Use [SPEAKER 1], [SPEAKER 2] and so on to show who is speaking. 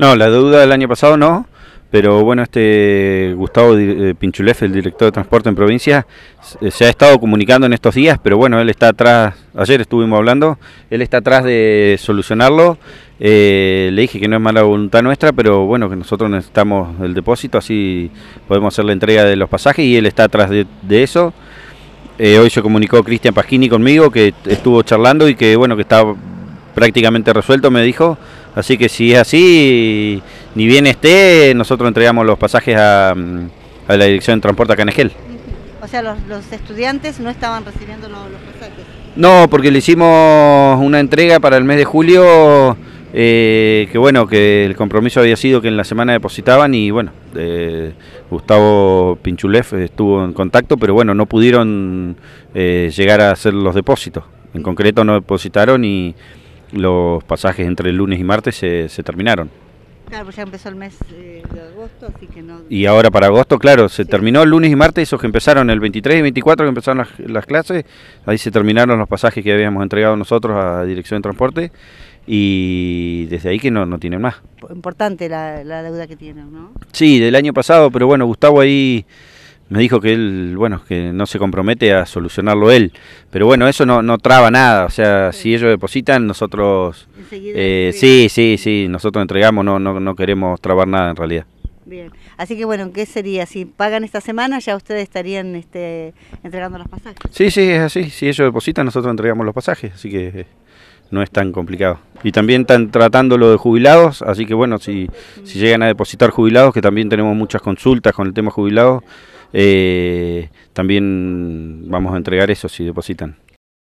[SPEAKER 1] No, la deuda del año pasado no, pero bueno, este Gustavo eh, Pinchulef, el director de transporte en provincia, se ha estado comunicando en estos días, pero bueno, él está atrás, ayer estuvimos hablando, él está atrás de solucionarlo. Eh, le dije que no es mala voluntad nuestra, pero bueno, que nosotros necesitamos el depósito, así podemos hacer la entrega de los pasajes y él está atrás de, eso. Eh, hoy se comunicó Cristian Pasquini conmigo, que estuvo charlando y que bueno, que está prácticamente resuelto, me dijo. Así que si es así, ni bien esté, nosotros entregamos los pasajes a, mm, la Dirección de Transporte a en
[SPEAKER 2] O sea, los, estudiantes no estaban recibiendo los,
[SPEAKER 1] pasajes. No, porque le hicimos una entrega para el mes de julio, eh, que bueno, que el compromiso había sido que en la semana depositaban y bueno, eh, Gustavo Pinchulef estuvo en contacto, pero bueno, no pudieron eh, llegar a hacer los depósitos. En concreto no depositaron y los pasajes entre el lunes y martes se, terminaron. Claro, porque ya empezó el mes de agosto, así que no... Y ahora para agosto, claro, se terminó el lunes y martes, esos que empezaron el 23 y 24, que empezaron las, clases, ahí se terminaron los pasajes que habíamos entregado nosotros a Dirección de Transporte y desde ahí que no, no tienen más.
[SPEAKER 2] Importante la deuda que tienen,
[SPEAKER 1] ¿no? Sí, del año pasado, pero bueno, Gustavo ahí me dijo que él, bueno, que no se compromete a solucionarlo él. Pero bueno, eso no, traba nada. O sea, si ellos depositan, nosotros... Eh, sí, sí, sí, nosotros entregamos, no, no, queremos trabar nada en realidad.
[SPEAKER 2] Bien. Así que bueno, ¿qué sería? Si pagan esta semana, ya ustedes estarían este, entregando los pasajes.
[SPEAKER 1] Sí, sí, es así. Si ellos depositan, nosotros entregamos los pasajes. Así que eh, no es tan complicado. Y también están tratando lo de jubilados. Así que bueno, si, si llegan a depositar jubilados, que también tenemos muchas consultas con el tema jubilados. Eh, también vamos a entregar eso si depositan.